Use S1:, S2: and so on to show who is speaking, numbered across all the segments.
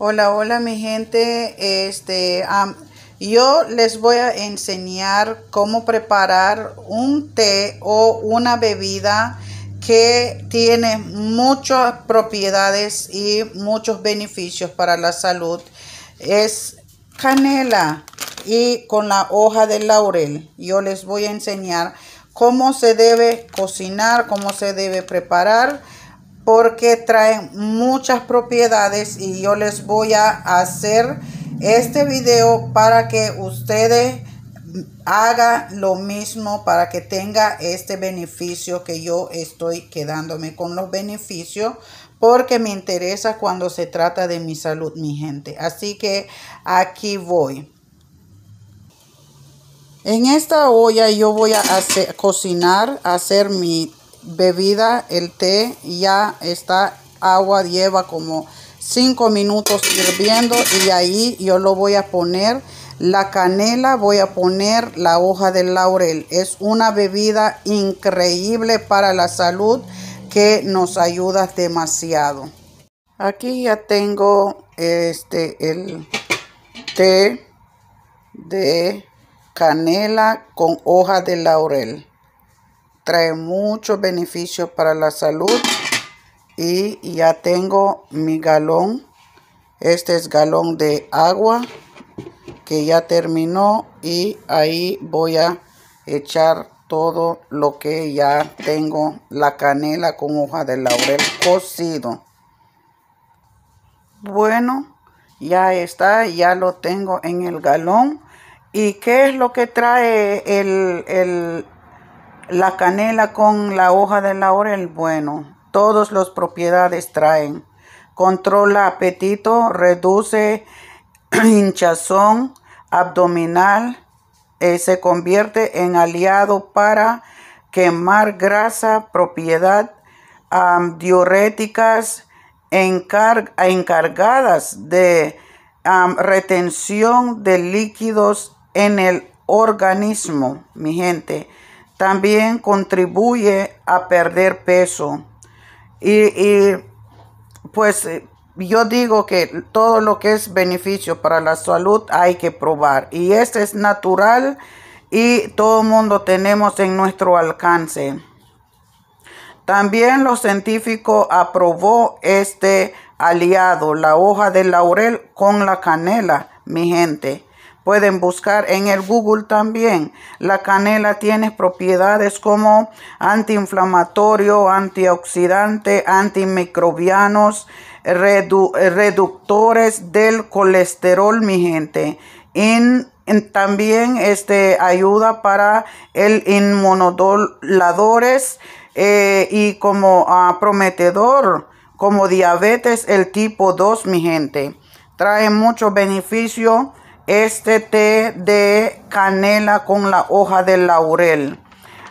S1: Hola, hola mi gente. Este, yo les voy a enseñar cómo preparar un té o una bebida que tiene muchas propiedades y muchos beneficios para la salud. Es canela y con la hoja de laurel. Yo les voy a enseñar cómo se debe cocinar, cómo se debe preparar porque traen muchas propiedades y yo les voy a hacer este video para que ustedes hagan lo mismo para que tenga este beneficio que yo estoy quedándome con los beneficios porque me interesa cuando se trata de mi salud, mi gente. Así que aquí voy. En esta olla yo voy a hacer, cocinar, hacer mi bebida, el té, ya está agua, lleva como 5 minutos hirviendo y ahí yo lo voy a poner la canela, voy a poner la hoja de laurel. Es una bebida increíble para la salud que nos ayuda demasiado. Aquí ya tengo este el té de canela con hoja de laurel trae muchos beneficios para la salud y ya tengo mi galón este es galón de agua que ya terminó y ahí voy a echar todo lo que ya tengo la canela con hoja de laurel cocido bueno ya está ya lo tengo en el galón y qué es lo que trae el, el la canela con la hoja de laurel, bueno, todos los propiedades traen. Controla apetito, reduce hinchazón abdominal, eh, se convierte en aliado para quemar grasa, propiedad diuréticas encargadas de retención de líquidos en el organismo, mi gente también contribuye a perder peso. Y, pues yo digo que todo lo que es beneficio para la salud hay que probar. Y este es natural y todo el mundo tenemos en nuestro alcance. También los científicos aprobó este aliado, la hoja de laurel con la canela, mi gente. Pueden buscar en el Google también. La canela tiene propiedades como antiinflamatorio, antioxidante, antimicrobianos, reductores del colesterol, mi gente. Y también este, ayuda para el inmunodoladores eh, y como ah, prometedor, como diabetes el tipo 2, mi gente. Trae mucho beneficio este té de canela con la hoja de laurel.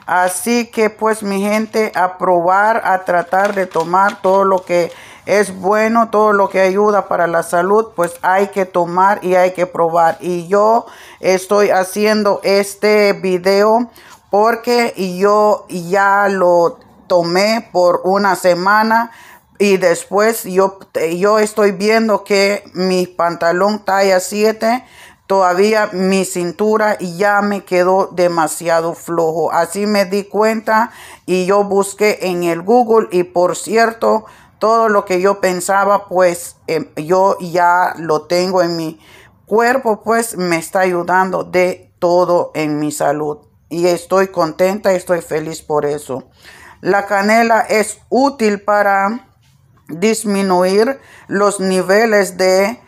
S1: Así que pues mi gente, a probar, a tratar de tomar todo lo que es bueno, todo lo que ayuda para la salud, pues hay que tomar y hay que probar. Y yo estoy haciendo este video porque yo ya lo tomé por una semana y después yo, yo estoy viendo que mi pantalón talla 7 todavía mi cintura ya me quedó demasiado flojo. Así me di cuenta y yo busqué en el Google y por cierto, todo lo que yo pensaba, pues em, yo ya lo tengo en mi cuerpo, pues me está ayudando de todo en mi salud. Y estoy contenta, estoy feliz por eso. La canela es útil para disminuir los niveles de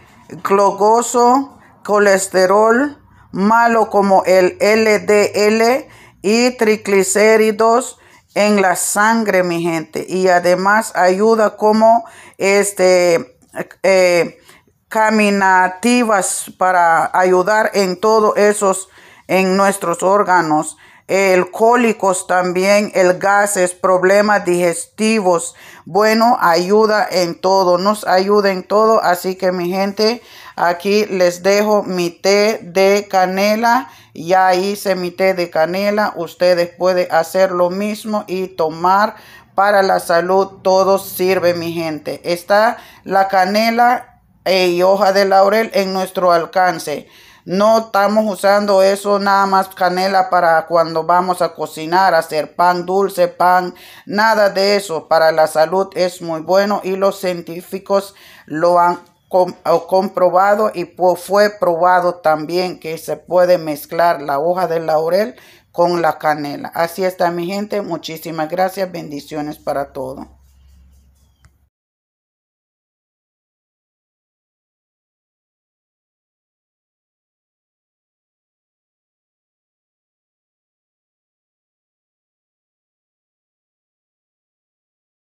S1: glucoso colesterol malo como el LDL y triglicéridos en la sangre, mi gente. Y además ayuda como este eh, caminativas para ayudar en todos esos, en nuestros órganos. El cólicos también, el gases, problemas digestivos. Bueno, ayuda en todo, nos ayuda en todo. Así que mi gente, Aquí les dejo mi té de canela. Ya hice mi té de canela. Ustedes pueden hacer lo mismo y tomar para la salud. Todo sirve, mi gente. Está la canela y hoja de laurel en nuestro alcance. No estamos usando eso nada más canela para cuando vamos a cocinar, hacer pan dulce, pan, nada de eso. Para la salud es muy bueno y los científicos lo han comprobado y fue probado también que se puede mezclar la hoja de laurel con la canela. Así está mi gente, muchísimas gracias, bendiciones para todos.